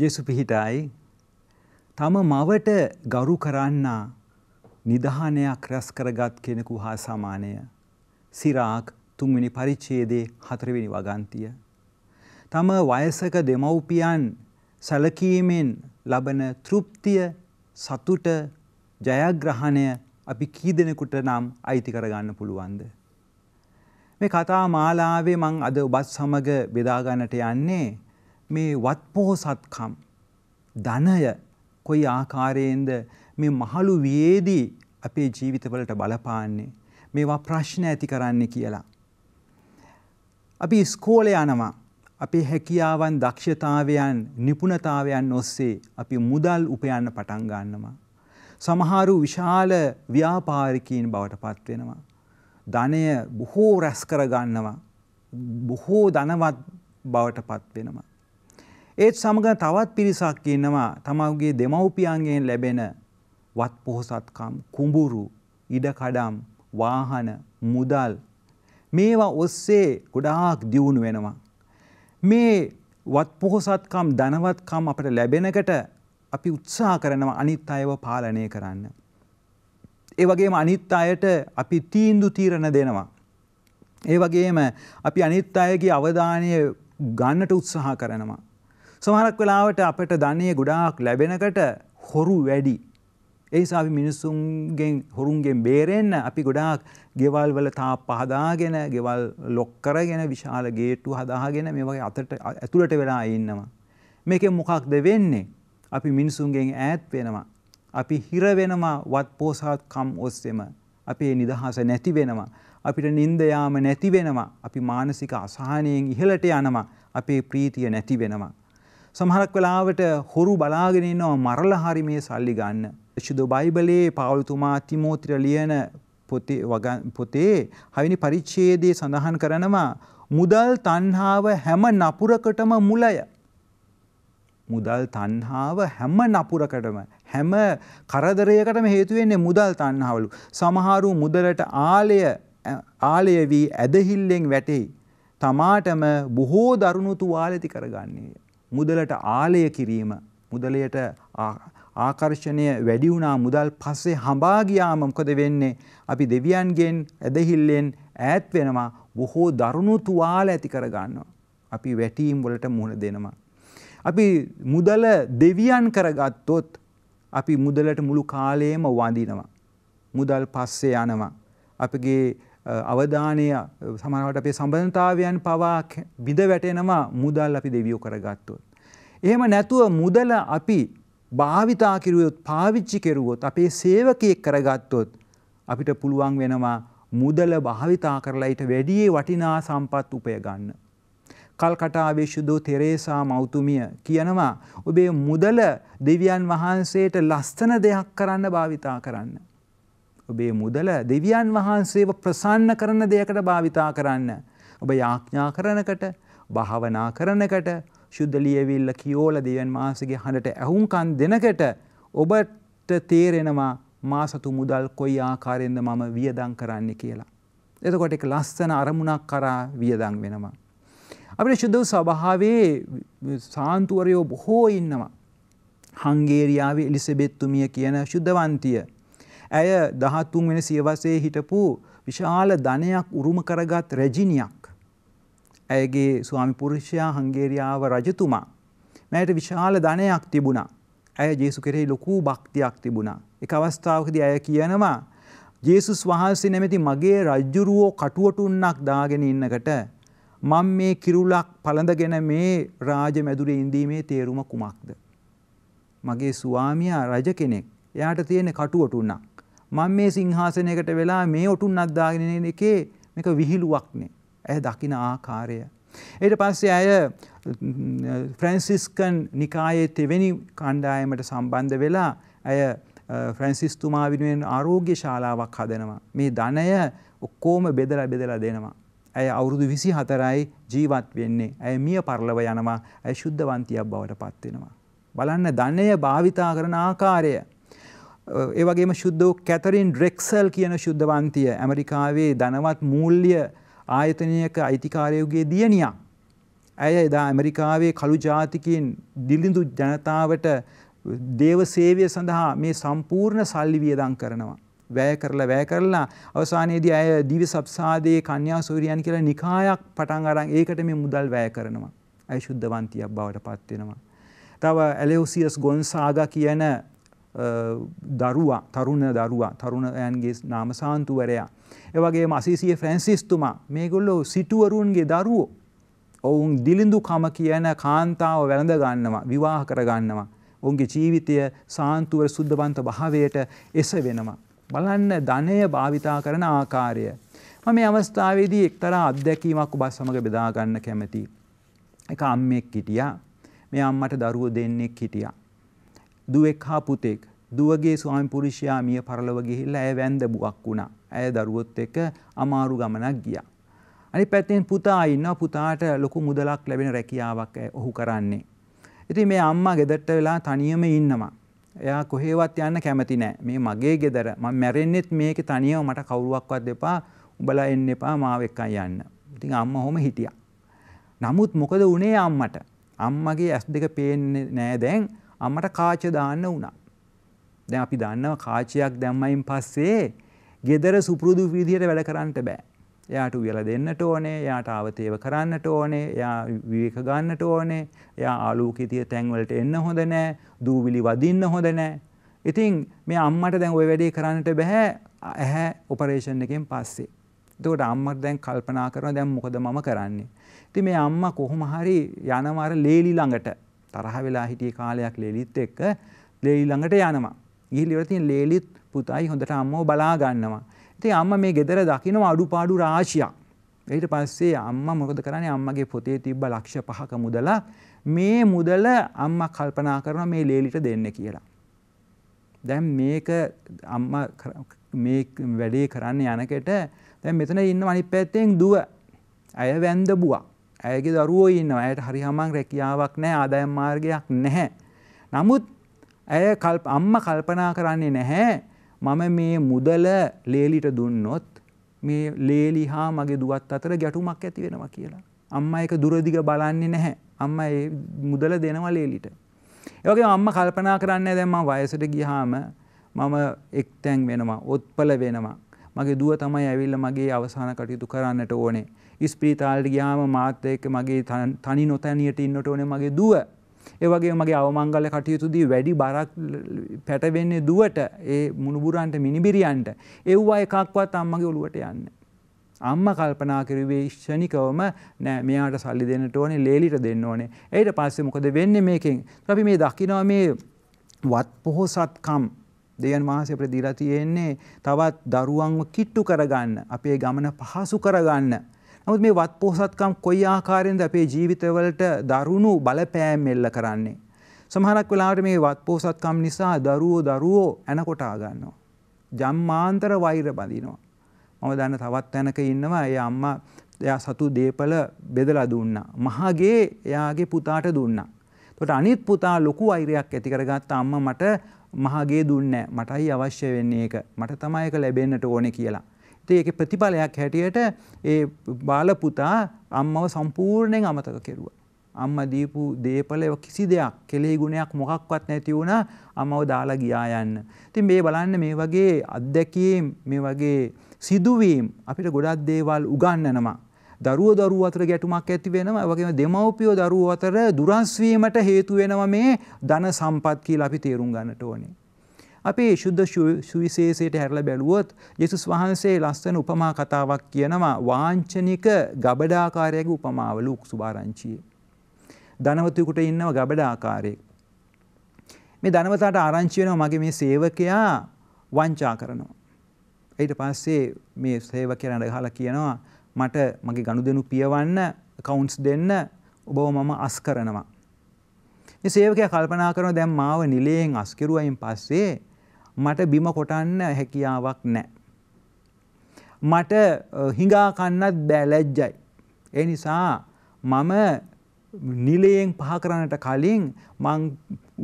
ජෙසු පිහිටයි තම මවට ගරු කරන්නා නිධානයක් රැස් කරගත් කෙනෙකු හා සමානය සිරාක් තුන්වෙනි පරිච්ඡේදේ හතරවෙනි වගන්තිය තම වයසක දෙමව්පියන් සැලකීමෙන් ලබන තෘප්තිය සතුට ජයග්‍රහණය අපි කී දෙනෙකුට නම් අයිති කරගන්න පුළුවන්ද මේ කතා මාලාවේ මං අද ඔබත් සමග බෙදාගන්නට යන්නේ මේ වත්පොහොසත්කම් ධනය කොයි ආකාරයෙන්ද මේ මහලු වියේදී අපේ ජීවිතවලට බලපාන්නේ මේවා ප්‍රශ්න ඇති කරන්නේ කියලා. අපි ස්කෝලේ යනවා අපේ හැකියාවන් දක්ෂතාවයන් නිපුණතාවයන් ඔස්සේ අපි මුදල් උපයන්න පටන් ගන්නවා. සමහරු විශාල ව්‍යාපාරිකීන් බවට පත්වෙනවා. ධනය බොහෝ රැස් කර ගන්නවා. බොහෝ ධනවත් බවට පත්වෙනවා. ඒත් සමඟ තවත් පිරිසක් ඉන්නවා තමවගේ දෙමව්පියන්ගෙන් ලැබෙන වත් පොහොසත්කම් කුඹුරු ඉඩකඩම් වාහන මුදල් මේවා ඔස්සේ ගොඩාක් දියුණු වෙනවා. මේ වත් පොහොසත්කම් ධනවත්කම් අපට ලැබෙනකට අපි උත්සා කරනවා අනිත් අයව පාලනය කරන්න. ඒ වගේම අනිත් අයට අපි තීන්දු තීරණ දෙනවා. ඒ වගේම අපි අනිත් අයගේ අවධානය ගන්නට උත්සාහ කරනවා. සමහරක් වෙලාවට අපට ධනය ගොඩාක් ලැබෙනකට හොරු වැඩි. ඒසාවි මිනිස්සුන්ගෙන් හොරුන්ගෙන් බේරෙන්න අපි ගොඩාක් ගෙවල් වල තා පහදාගෙන ගෙවල් ලොක්කරගෙන විශාල ගේට්ටු හදාගෙන මේ වගේ අතට ඇතුළට වෙලා ඉන්නවා. මේකෙන් මොකක්ද වෙන්නේ. අපි මිනිසුන්ගෙන් ඈත් වෙනවා. අපි හිර වෙනවා වත් පෝසාත් කම් ඔස්සෙම. අපේ නිදහස නැති වෙනවා. අපිට නින්දයාම නැති වෙනවා. අපි මානසික අසහනයෙන් ඉහළට යනවා. අපේ ප්‍රීතිය නැති වෙනවා. සමහරක් වෙලාවට හොරු බලාගෙනන්නවා මරල හරි මේ සල්ලි ගන්න. ශුදු බයිබලයේ පාවලතුමා තිමෝත්‍ර ලියන පොතේ හවිනි පරිච්චේදේ සඳහන් කරනවා මුදල් තන්හාාව හැම නපුරකටම මුලය. මුදල් තන්හාාව හැම නපුරකටම හැම කරදරයකටම හේතුවෙන්නේ මුදල් තන්හාවලු. සමහරු මුදලට ආලය ආලය වී ඇදහිල්ලෙන් වැටෙයි. තමාටම බොහෝ දරුණු තුවාලති කරගන්නේ. මුදලට ආලය කිරීම මුදලයට ආකර්ෂණය වැඩි වුණා මුදල් පස්සේ හඹා ගියාම මොකද වෙන්නේ අපි දෙවියන්ගෙන් ඇදහිල්ලෙන් ඈත් වෙනවා බොහෝ දරුණු තුවාල ඇති කරගන්නවා අපි වැටීම් වලට මුහුණ දෙනවා අපි මුදල දෙවියන් කරගත්තොත් අපි මුදලට මුළු කාලයම වඳිනවා මුදල් පස්සේ යනවා අපගේ අවධානය සමනවට අපේ සම්බධතාවයන් පවා බිඳ වැටෙනවා මුදල් අපි දෙවියෝ කරගත්තොත්. එහෙම නැතුව මුදල අපි භාවිතා කිරුවොත් පාවිච්චි කෙරුවොත් අපේ සේවකයෙක් කරගත්තොත් අපිට පුළුවන් වෙනවා මුදල භාවිතා කරලායිට වැඩියේ වටිනා සම්පත් උපය ගන්න. කල්කටාවේ ශුදෝ තෙරේසා මෞතුමිය කියනවා ඔබේ මුදල දෙවියන් වහන්සේට ලස්සන දෙයක් කරන්න භාවිතා කරන්න. ඔබේ මුදල දෙවියන් වහන්සේව ප්‍රසන්න කරන දෙයකට භාවිතා කරන්න. ඔබ යාඥා කරනකට භාවනා කරනකට ශුද්ධලියවිල්ල කියෝල දෙවන් මාසගේ හඬට ඇහුම්කන් දෙනකට ඔබට තේරෙනවා මාසතු මුදල් කොයි ආකාරයෙන්ද මම වියදං කරන්න කියලා. එතකොට එක ලස්සන අරමුණක් කරා වියදං වෙනවා. අපිට ශුද්ධ සභාවේ සාන්තුවරයෝ බොහෝ ඉන්නවා. හංගේරියාවේ එලිසබෙත්තුමිය කියන ශුද්ධවන්තිය ඇය දහත්තුන් වෙන සියවසේ හිටපු විශාල ධනයක් උරුම කරගත් රැජිනියක්. ඇයගේ ස්වාමිපුරුෂයා හංගේරියාව රජතුමා. මෑයට විශාල ධනයක් තිබුණා. ඇය ජේසු කෙරෙහි ලොකූ භක්තියක් තිබුණා. එක අවස්ථාවකද ඇය කියනවා ජේසුස් වහන්සේ නැමැති මගේ රජ්ජුරුවෝ කටුවටුන්නක් දාගෙන ඉන්නකට මං මේ කිරුලක් පළඳගෙන මේ රාජ මැදුර ඉඳීමේ තේරුම කුමක්ද. මගේ ස්වාමයා රජ කෙනෙක් එයාට තියෙන කටුවටුන්නක්. මම මේ සිංහාසනයකට වෙලා මේ ඔටුන්නක් දාගෙන එකේ මේක විහිළුවක්නේ ඇය දකින ආකාරය. එයට පස්සේ ඇය ෆ්‍රැන්සිස්කන් නිකායේ තෙවැනි කණ්ඩායමට සම්බන්ධ වෙලා ඇය ෆ්‍රැන්සිස්තුමා වෙනුවෙන් ආරෝග්‍ය ශාලාවක් හදනවා. මේ ධනය ඔක්කෝම බෙදලා බෙදලා දෙනවා. ඇය අවුරුදු විසි හතරයි ජීවත් වෙන්නේ ඇය මිය පරලව යනවා ඇය ශුද්ධවන්තියක් බවට පත්වෙනවා. බලන්න ධනය භාවිතා කරන ආකාරය ඒවගේම ශුද්ධෝ කැතරින් ඩ්‍රෙක්සල් කියන ශුද්ධවන්තිය ඇමරිකාවේ දනවත් මූල්්‍ය ආයතනයක අයිතිකාරයුගේ දියනියා. ඇය එදා ඇමරිකාවේ කළු ජාතිකින් දිලිඳු ජනතාවට දේව සේවය සඳහා මේ සම්පූර්ණ සල්ලි වියදං කරනවා. වැය කරලා වැය කරලා අවසානයේදී ඇය දිවි සබ්සාදයේ කන්‍යා සූරියන් කියලා නිකායක් පටන් අරන් ඒකට මේ මුදල් වැය කරනවා. ඇය ශුද්ධවන්තියක් බවට පත්වෙනවා. තව ඇලෙවසියස් ගොන්සාග කියන දරුවා තරුණ දරුවා තරුණයන්ගේ නාමසාන්තුවරයා. එවගේ මසීසිය ෆ්‍රැන්සිස්තුමා මේගොල්ලෝ සිටුවරුන්ගේ දරුවෝ. ඔවුන් දිලිඳු කම කියන කාන්තාව වැළඳ ගන්නවා විවාහ කරගන්නවා. ඔවුන්ගේ ජීවිතය සාන්තුවර සුද්ධවන්ත භාවයට එස වෙනවා. බලන්න ධනය භාවිතා කරන ආකාරය. මම මේ අවස්ථාවේදී එක්තරා අත්දැකීමක් ඔබත් සමඟ බෙදාගන්න කැමැති. එක අම්මෙක් හිටියා. මේ අම්මට දරුවෝ දෙන්නෙක් හිටියා. දුවෙක් හා පුතෙක් දුවගේ ස්වාමි පුරුෂයා මිය පරලොව ගිහිල්ලා ඇය වැන්දබුවක් වුණා. ඇය දරුවොත් එක්ක අමාරු ගමනක් ගියා. අනිත් පැත්තෙන් පුතා ඉන්නවා පුතාට ලොකු මුදලක් ලැබෙන රැකියාවක් ඔහු කරන්නේ. ඉතින් මේ අම්මා ගෙදරට වෙලා තනියම ඉන්නවා. එයා කොහෙවත් යන්න කැමති නෑ. මේ මගේ ගෙදර. මම මැරෙන්නෙත් මේක තනියම මට කවුරුවක්වත් එපා. උඹලා එන්න එපා මාව එක්කන් යන්න. ඉතින් අම්මා ඔහොම හිටියා. නමුත් මොකද වුනේ අම්මට? අම්මගේ ඇස් දෙක පේන්නේ නෑ දැන්. අම්මට කාච දාන්න වුණා. දැන් අපි දන්නව කාචයක් දැම්මයින් පස්සේ ගෙදර සුපුරුදු විදිහට වැඩ කරන්නට බෑ. එයාට උයලා දෙන්නට ඕනේ එයාට ආවතේව කරන්නට ඕනේ එයා විවේක ගන්නට ඕනේ එයා ආලෝකිතය තැන්වලට එන්න හොඳ නෑ දූවිලි වදින්න හොඳ නෑ ඉතින් මේ අම්මට දැන් ওই වැඩේ කරන්නට බෑ ඇහැ ඔපරේෂන් එකෙන් පස්සේ එතකොට අම්මට දැන් කල්පනා කරනවා දැන් මොකද මම කරන්නේ ඉතින් මේ අම්මා කොහොම හරි යනවාර ලේලි ළඟට තරහ වෙලා හිටිය කාලයක් ලේලිත් එක්ක ලේලි ළඟට යනවා. ගිහිල්ලා ඉතින් ලේලිත් පුතයි හොඳට අම්මව බලා ගන්නවා. ඉතින් අම්මා මේ ගෙදර දකින්න අඩුපාඩු රාශියක්. ඊට පස්සේ අම්මා මොකද කරන්නේ අම්මගේ පොතේ තිබ්බ ලක්ෂ පහක මුදලක් මේ මුදල අම්මා කල්පනා කරනවා මේ ලේලිට දෙන්න කියලා. දැන් මේක අම්මා මේ වැඩේ කරන්න යනකොට දැන් මෙතන ඉන්න අනිත් පැත්තෙන් දුව ඇය වැන්දබුවා ඇයගේ දරුවෝ ඉන්නවා ඇයට හරිහමං රැකියාවක් නෑ ආදායම් මාර්ගයක් නැහැ. නමුත් ඇය අම්ම කල්පනා කරන්නේ නැහැ මම මේ මුදල ලේලිට දුන්නොත් මේ ලේලි හා මගේ දුවත් අතර ගැටුමක් ඇති වෙනවා කියලා. අම්ම එක දුරදිග බලන්නේ නැහැ අම්ම මුදල දෙනවා ලේලිට. ඒවගේ අම්ම කල්පනා කරන්න දැම්ම වයසට ගිහාම මම එක්තැන් වෙනවා ඔත්පල වෙනවා. මගේ දුව තමයි ඇවිල්ල මගේ අවසාන කටයුතු කරන්නට ඕනේ ස්පීතාල්ට ගියාම මාත් එක්ක මගේ තනි නොතැනියට ඉන්නට ඕනේ මගේ දුව. ඒ වගේ මගේ අවමංගල කටයුතුදී වැඩි බරක් පැටවෙන්නේ දුවට ඒ මුණුබුරන්ට මිනිබිරියන්ට එව්වා එකක්වත් අම්මගේ ඔළුවට යන්න. අම්ම කල්පනා කිරුවේ ක්ෂණිකවම නෑ මෙයාට සල්ලි දෙන්නට ඕනේ ලේලිට දෙන්න ඕනේ. ඊට පස්සේ මොකද වෙන්නේ මේකෙන්? අපි මේ දකිනවා මේ වත් පොහොසත්කම් දෙයන් වහන්සේ ප්‍රදීලා තියෙන්නේ තවත් දරුවන්ව කිට්ටු කරගන්න, අපේ ගමන පහසු කරගන්න. නමුත් මේ වත් පොහසත්කම් කොයි ආකාරයෙන්ද අපේ ජීවිතවලට දරුණු බලපෑම් එල්ල කරන්නේ. සමහරක් වෙලාවට මේ වත් පොහසත්කම් නිසා දරුවෝ දරුවෝ ඇනකොටා ගන්නවා. ජම්මාන්තර වෛර බඳිනවා. මම දන්න තවත් තැනක ඉන්නවා ඒ අම්මා එයා සතු දේපල බෙදලා දුන්නා. මහගේ එයාගේ පුතාට දුන්නා. එතකොට අනිත් පුතා ලොකු වෛරයක් ඇති කරගත්ත අම්මා මට මහගේ දුන්නේ මටයි අවශ්‍ය වෙන්නේ ඒක. මට තමයි ඒක ලැබෙන්නට ඕනේ කියලා. ඒක ප්‍රතිඵලයක් හැටියට ඒ බාලපුතා අම්මව සම්පූර්ණයෙන් අමතක කෙරුව. අම්ම දීපු දේපල කිසි දෙයක් කෙලෙහි ගුණයක් මොකක්වත් නැති වුණ අමව දාලා ගියා යන්න. ඉතින් මේ බලන්න මේ වගේ අත්දැකීම් මේ වගේ සිදුවීම් අපිට ගොඩක් දේවල් උගන්නනවා. දරුව දරුව අතර ගැටුමක් ඇති වෙනවා වගේම දෙමව්පියෝ දරුව අතර දුරස්වීමට හේතු වෙනවා මේ ධන සම්පත් කියලා අපි තේරුම් ගන්නට ඕනේ. අපේ ශුද්ධ සුවිශේෂයට හැරල බැලුවොත් ජෙසුස් වහන්සේ ලස්සන උපමා කතාවක් කියනවා වාංචනික ගබඩාකාරයක උපමාවල උක්සුභාරංචිය. ධනවතයකුට ඉන්නව ගබඩාකාරයෙක්. මේ ධනවතට ආරංචි වෙනවා මගේ මේ සේවකයා වංචා කරනවා. ඊට පස්සේ මේ සේවකයා නඩගහලා කියනවා මට මගේ ගනුදෙනු පියවන්න කවුන්ස් දෙන්න ඔබව මම අස් කරනවා. මේ සේවකයා කල්පනා කරන දැන් මාව නිලයෙන් අස්කිරුවයින් පස්සේ මට බිම කොටන්න හැකියාවක් නෑ. මට හිඟාකන්නත් බෑලැජ්ජයි. ඒ නිසා මම නිලයෙන් පහ කරන්නට කලින් මං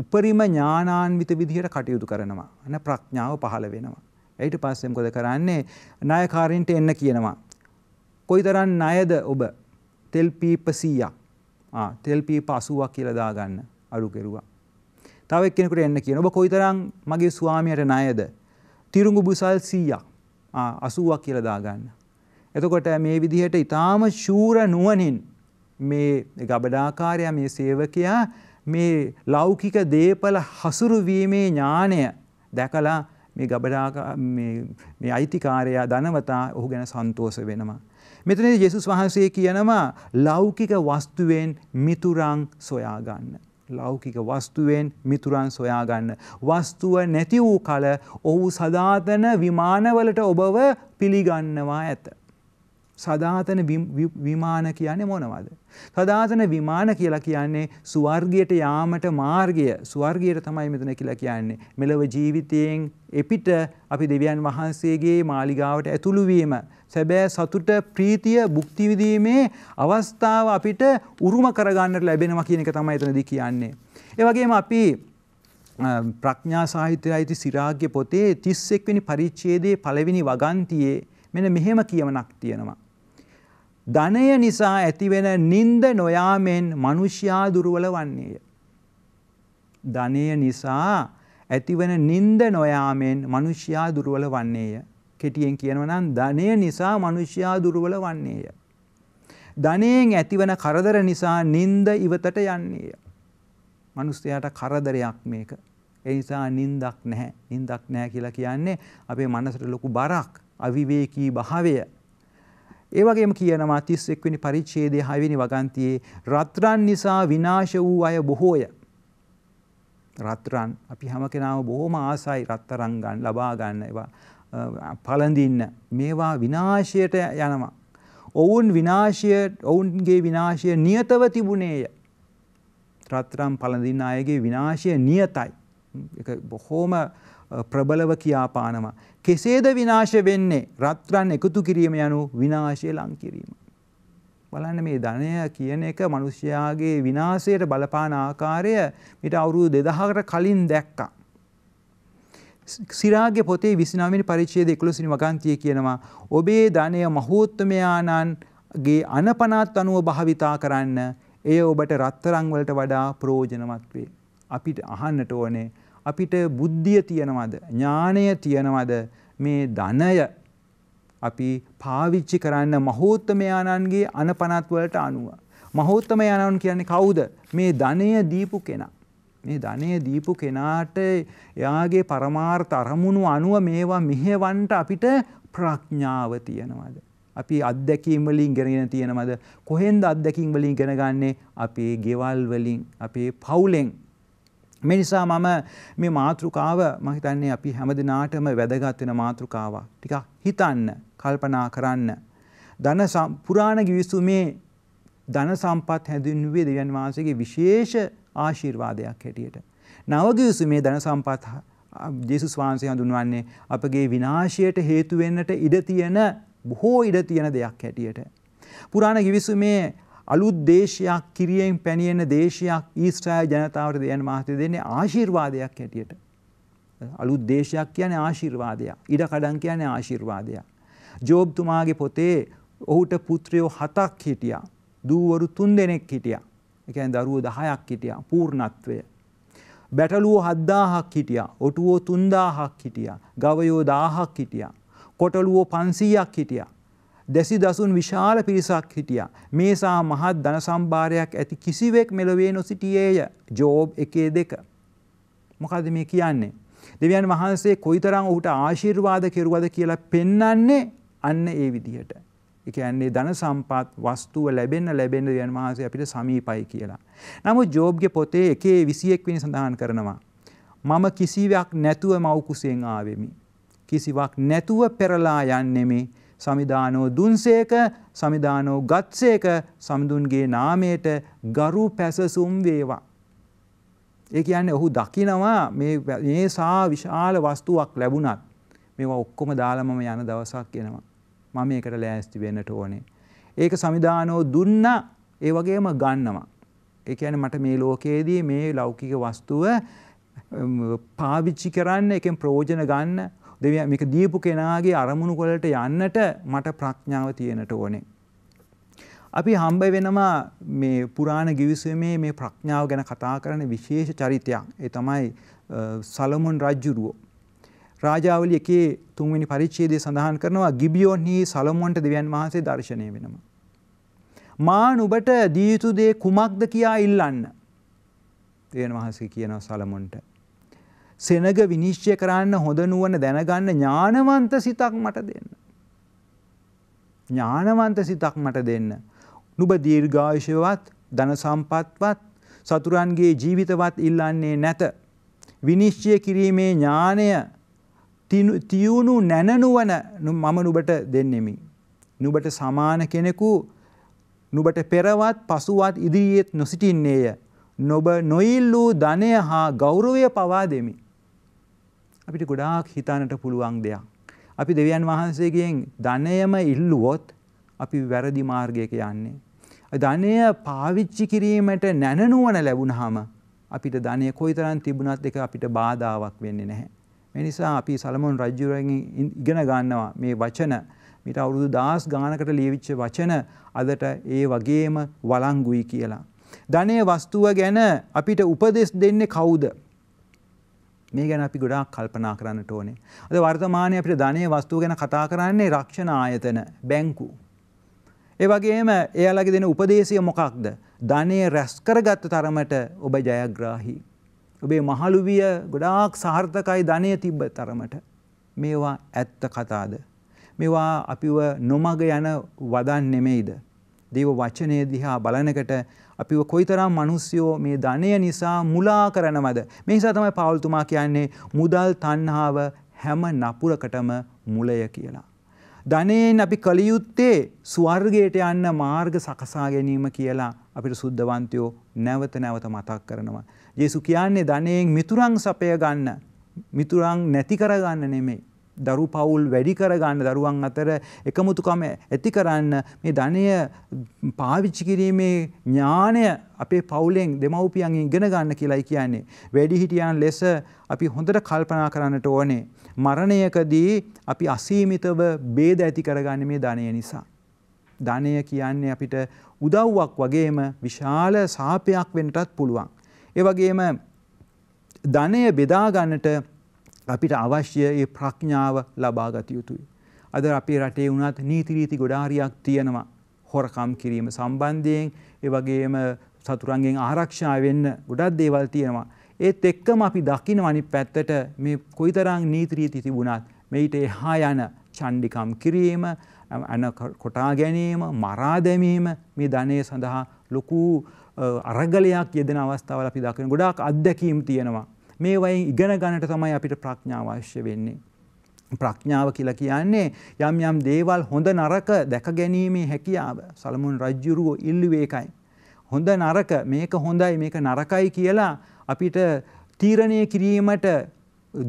උපරිම ඥානාන්විත විදිහට කටයුතු කරනවා. න ප්‍රඥාව පහළ වෙනවා. ඇයට පස්සෙම් කොද කරන්නේ ණයකාරින්ට එන්න කියනවා. කොයිතරන් ණයද ඔබ තෙල්පීප සීයක් තෙල්පීප අසුවක් කියලදාගන්න අඩු කෙරුවා. තව එක්කෙනෙකුට එන්න කියන ඔබ කොයිතරම් මගේ ස්වාමියාට ණයද? තිරුඟු බුසල් 100ක් 80ක් කියලා දාගන්න. එතකොට මේ විදිහට ඊටාම ශූර නුවණින් මේ ගබඩාකාරයා මේ සේවකයා මේ ලෞකික දේපල හසුරුවීමේ ඥාණය දැකලා මේ ගබඩා මේ අයිතිකාරයා ධනවතා ඔහු ගැන සන්තෝෂ වෙනවා. මෙතනදී ජේසුස් වහන්සේ කියනවා ලෞකික වස්තුවෙන් මිතුරන් සොයා ගන්න. ලෞකික වස්තුවෙන් මිතුරන් සොයාගන්න. වස්තුව නැති වූ කල ඔහු සදාතන විමානවලට ඔබව පිළිගන්නවා ඇත. සදාතන විමාන කියන්නේ මොනවද. සදාතන විමාන කියලා කියන්නේ ස්වර්ගයට යාමට මාර්ගය ස්වර්ගයට තමයි මෙතන කියලා කියන්නේ. මෙලව ජීවිතයෙන් එපිට අපි දෙවියන් වහන්සේගේ මාලිගාවට ඇතුළු වීම සැබෑ සතුට ප්‍රීතිය භුක්ති විඳීමේ අවස්ථාව අපිට උරුම කරගන්නට ලැබෙනවා කියන එක තමයි එතනදී කියන්නේ. ඒ වගේම අපි ප්‍රඥා සාහිත්‍යය අයිති සිරාග්‍ය පොතේ 31 වෙනි පරිච්ඡේදයේ පළවෙනි වගන්තියේ මෙන්න මෙහෙම කියමනක් තියෙනවා. ධනය නිසා ඇතිවෙන නින්ද නොයාමෙන් මනුෂ්‍යයා දුරුවල වන්නේය. ධනය නිසා ඇතිවන නින්ද නොයාමෙන් මනුෂ්‍යයා දුරුවල වන්නේය. කෙටියෙන් කියනවනම් ධනය නිසා මනුෂ්‍යයා දුරුවල වන්නේය. ධනයෙන් ඇතිවන කරදර නිසා නින්ද ඉවතට යන්නේය. මනුස්සයාට කරදරයක් මේක. ඒ නිසා නින්දක් නැහැ. නින්දක් නැහැ කියලා කියන්නේ අපේ මනසට ලොකු බරක්, අවිවේකී භාවය, ඒවගේම කියනවා තිස් එක්වනි පරිච්චේදය හයවිනි වගන්තියේ රත්රන් නිසා විනාශ වූ අය බොහෝය. රත්රන් අපි හැම කෙනාව බොහොම ආසයි රත්තරංගන් ලබාගන්න එවා පලඳින්න මේවා විනාශයට යනවා. ඔවුන් විනාශය ඔවුන්ගේ විනාශය නියතව තිබුණේය. රත්තරම් පලඳින්න අයගේ විනාශය නියතයි. බොහෝම ප්‍රබලව කියාපානවා. කෙසේද විනාශ වෙන්නේ රත්රන් එකතු කිරීම යනු විනාශය ලං කිරීම. බලන්න මේ ධනය කියන එක මනුෂ්‍යයාගේ විනාශයට බලපාන ආකාරය මිට අවුරුදු දෙදහකට කලින් දැක්කා. සිරාගේ පොතේ විසිනාමිනි පරිච්ඡේද 11 වෙනි වගන්තිය කියනවා ඔබේ ධනය මහෝත්තමයාණන්ගේ අනපනත් අනුව භාවිතා කරන්න එය ඔබට රත්තරන් වලට වඩා ප්‍රයෝජනවත් වේ. අපිට අහන්නට ඕනේ අපිට බුද්ධිය තියෙනවද ඥානය තියෙනවද මේ ධනය අපි පාවිච්චි කරන්න මහෝත්තමයාණන්ගේ අනපනත්වලට අනුව. මහෝත්තමයාණන් කියන්නේ කවුද මේ ධනය දීපු කෙනා. මේ ධනය දීපු කෙනාට එයාගේ පරමාර්ථ අරමුණු අනුව මේවා මෙහෙවන්ට අපිට ප්‍රඥාව තියෙනවද. අපි අත්දැකීම් වලින් ගෙනගෙන තියෙනවද කොහෙන්ද අත්දැකීම් වලින් ඉගෙන ගන්නේ අපේ ගෙවල් වලින් අපේ පවුලෙන් මේ නිසා මම මේ මාතෘකාව මම හිතන්නේ අපි හැම දිනාටම වැදගත් වෙන මාතෘකාවක්. ටිකක් හිතන්න, කල්පනා කරන්න. ධන පුරාණ කිවිසුමේ ධන සම්පත් හැඳින්වුවේ දෙවියන් වහන්සේගේ විශේෂ ආශිර්වාදයක් හැටියට. නව කිවිසුමේ ධන සම්පත් ජේසුස් වහන්සේ හඳුන්වන්නේ අපගේ විනාශයට හේතු වෙන්නට ඉඩ තියෙන බොහෝ ඉඩ තියෙන දෙයක් හැටියට. පුරාණ කිවිසුමේ අලුත් දේශයක් කිරියෙන් පැණියෙන දේශයක් ඊශ්‍රායල් ජනතාවට දෙයන මහත්තය දෙන්නේ ආශිර්වාදයක් හැටියට. අලුත් දේශයක් කියන්නේ ආශිර්වාදයක්. ඉඩ කඩන් කියන්නේ ආශිර්වාදයක්. ජෝබ්තුමාගේ පොතේ ඔහුට පුත්‍රයෝ හතක් හිටියා. දූවරු තුන් දෙනෙක් හිටියා. එකැන් දරුව දහයක් හිටියා පූර්ණත්වය. බැටලුවෝ හද්දාහක් හිටියා ඔටුවෝ තුන්දාහක් හිටියා ගවයෝ දාහක් හිටියා. කොටලුවෝ පන්සීයක් හිටියා දැසි දසුන් විශාල පිරිසක් හිටියා. මේසා මහත් ධන සම්භාරයක් ඇති කිසිවෙක් මෙලොවේ නොසිටියේය ජෝබ් එකේ දෙක. මොකද මේ කියන්නේ. දෙවියන් වහන්සේ කොයිතරං ඔහුට ආශිර්වාද කෙරුවද කියලා පෙන්නන්නේ අන්න ඒ විදිහට. එකන්නේ ධන සම්පත් වස්තුව ලැබෙන්න ලැබෙන දෙවියන් වහන්සේ අපිට සමීපයි කියලා. නමුත් ජෝබ්ගේ පොතේ එකේ විසියෙක් වෙනි සඳහන් කරනවා. මම කිසිවක් නැතුව මවකුසයෙන් ආවෙමි. කිසිවක් නැතුව පෙරලා යන්නෙමේ සමිධානෝ දුන්සේක සමිධානෝ ගත්සේක සමිඳුන්ගේ නාමයට ගරු පැසසුම් වේවා. ඒ කියන්නේ ඔහු දකිනවා මේ සා විශාල වස්තුවක් ලැබුණත් මේවා ඔක්කොම දාලා මම යන දවසක් එනවා. මම මේකට ලෑස්ති වෙන්නට ඕනේ. ඒක සමිධානෝ දුන්න ඒ වගේම ගන්නවා. ඒ කියන්නේ මට මේ ලෝකයේදී මේ ලෞකික වස්තුව පාවිච්චි කරන්න එකෙන් ප්‍රයෝජන ගන්න දෙවියන් මේක දීපු කෙනාගේ අරමුණු වලට යන්නට මට ප්‍රඥාව තියෙනට ඕනේ. අපි හම්බ වෙනවා මේ පුරාණ ගිවිසුමේ මේ ප්‍රඥාව ගැන කතා කරන විශේෂ චරිතයක්. ඒ තමයි සලමොන් රජුරුවෝ. රාජාවලි එකේ තුන්වෙනි පරිච්ඡේදය සඳහන් කරනවා ගිබියෝන්හි සලමොන්ට දෙවියන් වහන්සේ දර්ශනය වෙනවා. මා නුඹට දිය යුතු දේ කුමක්ද කියා ඉල්ලන්න. දෙවියන් වහන්සේ කියනවා සලමොන්ට. සෙනග විනිශ්චය කරන්න හොඳ නුවන දැනගන්න ඥානවන්ත සිතක් මට දෙන්න. ඥානවන්ත සිතක් මට දෙන්න. නුබ දීර්ඝායශයවත් ධන සම්පත්වත් සතුරන්ගේ ජීවිතවත් ඉල්ලන්නේ නැත. විනිශ්චය කිරීමේ ඥානය තියුණු නැනනුවන මම නුබට දෙන්නෙමි. නුබට සමාන කෙනෙකු නුබට පෙරවත් පසුවත් ඉදිරියේත් නොසිටින්නේය. නොබ නොයිල් වූ ධනය හා ගෞරවය පවා දෙමි. අපිට ගොඩාක් හිතන්නට පුළුවන් දෙයක්. අපි දෙවියන් වහන්සේගෙන් ධනයම ඉල්ලුවොත් අපි වැරදි මාර්ගයක යන්නේ. ධනය පාවිච්චි කිරීමට නැනනුවන ලැබුණහම අපිට ධනය කොයිතරම් තිබුණත් එක අපිට බාධාවක් වෙන්නේ නැහැ. මේ නිසා අපි සලමොන් රජුරගෙන් ඉගෙන ගන්නවා මේ වචන මිට අවුරුදු දාස් ගානකට ලියවිච්ච වචන අදට ඒ වගේම වලංගුයි කියලා. ධනය වස්තුව ගැන අපිට උපදෙස් දෙන්නේ කවුද? මේ ගැන අපි ගොඩාක් කල්පනා කරන්නට ඕනේ. අද වර්තමානයේ අපිට ධනයේ වස්තුව ගැන කතා කරන්නේ රක්ෂණ ආයතන, බැංකු. ඒ වගේම එයාලගේ දෙන උපදේශය මොකක්ද? ධනය රැස් කරගත්ත තරමට ඔබ ජයග්‍රාහී. ඔබේ මහලුවිය ගොඩාක් සාර්ථකයි ධනය තිබ්බ තරමට. මේවා ඇත්ත කතාද? මේවා අපිව නොමග යන වදන් නෙමෙයිද? දේව වචනය දිහා බලනකට අපිව කොයිතරම් මිනිස්සුયો මේ ධනය නිසා මුලා කරනවද මේ නිසා තමයි පාවුල්තුමා කියන්නේ මුදල් තණ්හාව හැම නපුරකටම මුලය කියලා ධනයෙන් අපි කලියුත්තේ ස්වර්ගයට යන්න මාර්ග සකසා ගැනීම කියලා අපිට සුද්ධවන්තයෝ නැවත නැවත මතක් කරනවා. ජේසු කියන්නේ ධනයෙන් මිතුරන් සපය ගන්න මිතුරන් නැති කරගන්න නෙමෙයි. දරු පවුල් වැඩි කරගන්න දරුවන් අතර එකමුතුකම ඇති කරන්න මේ ධනය පාවිච්චි කිරීමේ ඥානය අපේ පවුලෙන් දෙමව්පියන් ඉගෙන ගන්න කියලායි කියන්නේ. වැඩිහිටියන් ලෙස අපි හොඳට කල්පනා කරන්නට ඕනේ. මරණයකදී අපි අසීමිතව බේද ඇති කරගන්න මේ ධනය නිසා. ධනය කියන්නේ අපිට උදව්වක් වගේම විශාල සාපයක් වෙන්නටත් පුළුවන්. ඒ වගේම ධනය බෙදාගන්නට අපිට අවශ්‍ය ඒ ප්‍රඥාව ලබාගත යුතුයි. අද අපේ රටේ වුණත් නීතිරීති ගොඩාරියක් තියෙනවා හොරකම් කිරීම සම්බන්ධයෙන් ඒවගේම සතුරන්ගෙන් ආරක්ෂා වෙන්න ගොඩක් දේවල් තියෙනවා. ඒත් එක්කම අපි දකින අනි පැත්තට මේ කොයිතරං නීතිරීති තිබුණත් මෙයිට එහා යන චණ්ඩිකම් කිරීම ඇන කොටා ගැනීම මරාදැමීම මේ ධනය සඳහා ලොකු අරගලයක් යෙදෙන අවස්ථාවල අපි දකින ගොඩාක් අත්දැකීම් තියෙනවා. මේවයින් ඉගෙන ගන්නට තමයි අපිට ප්‍රඥාව අවශ්‍ය වෙන්නේ. ප්‍රඥාව කියලා කියන්නේ යම් යම් දේවල් හොඳ නරක දැක ගැනීමේ හැකියාව. සලමුන් රජ්ජුරුවෝ ඉල්ලුවේ එකයි. හොඳ නරක මේක හොඳයි මේක නරකයි කියලා අපිට තීරණය කිරීමට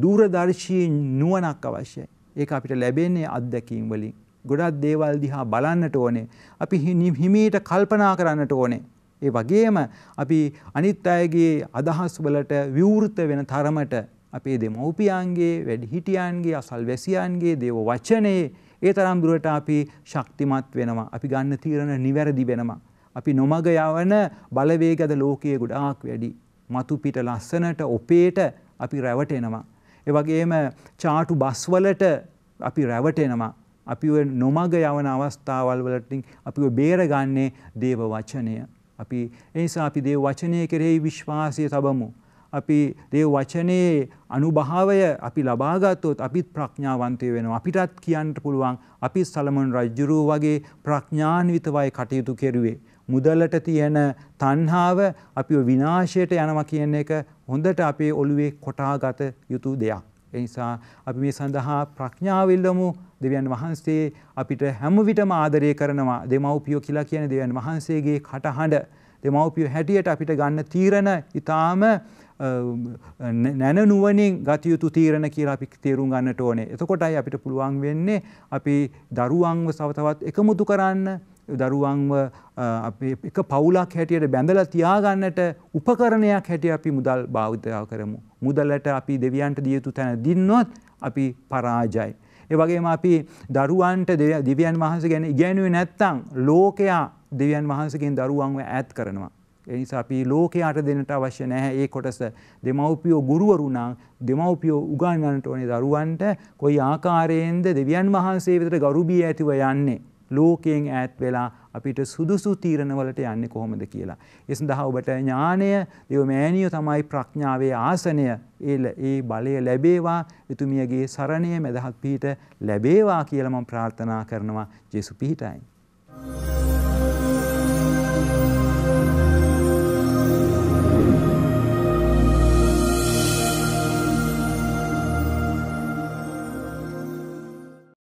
දූරදර්ශී නුවණක් අවශ්‍යයි. ඒක අපිට ලැබෙන්නේ අත්දැකීම් වලින්. ගොඩක් දේවල් දිහා බලන්නට ඕනේ. අපි හිමීට කල්පනා කරන්නට ඕනේ. ඒ වගේම අපි අනිත් අයගේ අදහස් වලට විවෘත වෙන තරමට අපේ දෙමව්පියන්ගේ වැඩිහිටියන්ගේ අසල්වැසියන්ගේ දේව වචනේ ඒ තරම් දුරට අපි ශක්තිමත් වෙනවා. අපි ගන්න තීරණ නිවැරදි වෙනවා. අපි නොමග යවන බලවේගද ලෝකයේ ගොඩාක් වැඩි. මතු පිට ලස්සනට ඔපේට අපි රැවටෙනවා. ඒ වගේම චාටු බස්වලට අපි රැවටෙනවා. අපි නොමග යවන අවස්ථාවල් වලටින් අපි බේරගන්නේ දේව වචනය. අපි එනිසා අපි දේ වචනය කෙරෙහි විශ්වාසය තබමු. අපි දේ වචනයේ අනුභාවය අපි ලබාගත්තොත් අපිත් ප්‍රඥාවන්තය වෙනවා. අපිටත් කියන්නට පුළුවන් අපි සලමන් රජ්ජුරුව වගේ ප්‍රඥාන්විතවයි කටයුතු කෙරුවේ. මුදලට තියෙන තන්හාව අපි විනාශයට යනවා කියන එක හොඳට අපේ ඔළුවේ කොටාගත යුතු දෙයක්. එනිසා අපි මේ සඳහා ප්‍රඥාවෙල්ලමු දෙවියන් වහන්සේ අපිට හැමවිටම ආදරය කරනවා දෙමව්පියෝ කියලා කියන දෙවියන් වහන්සේගේ කටහඬ දෙමව්පියෝ හැටියට අපිට ගන්න තීරණ ඉතාම නැන නුවනින් ගතයුතු තීරණ කියලා අපි තේරුම් ගන්නට ඕනේ. එතකොටයි අපිට පුළුවන් වෙන්නේ අපි දරුවන්ව සවතවත් එකමුතු කරන්න දරුවන්ව එක පවුලක් හැටියට බැඳල තියාගන්නට උපකරණයක් හැටිය අපි මුදල් භාවිතයාව කරමු. මුදලට අපි දෙවියන්ට දියුතු තැන දින්නොත් අපි පරාජයි. ඒවගේම අපි දරුවන්ට දෙවියන් වහන්ස ගැන ඉගැනුවේ නැත්තං ලෝකයා දෙවියන් වහන්සකින් දරුවන්ව ඇත් කරනවා. ඒ නිසා අපි ලෝකයට දෙන්නට අවශ්‍ය නැහැ ඒ කොටස දෙමව්පියෝ ගුරුවරු නම් දෙමව්පියෝ උගන්වන්නට ඕනේ දරුවන්ට කොයි ආකාරයෙන්ද දෙවියන් වහන්සේ වෙතට ගරුබිය ඇතිව යන්නේ ලෝකයෙන් ඈත් වෙලා අපිට සුදුසු තීරණවලට යන්නේ කොහොමද කියලා. ඒ සඳහා ඔබට ඥානය, දේවමෑනිය තමයි ප්‍රඥාවේ ආසනය. ඒ බලය ලැබේවා, එතුමියගේ සරණය මැදහත් පිහිට ලැබේවා කියලා මම ප්‍රාර්ථනා කරනවා. ජේසු පිහිටයි. Thank you.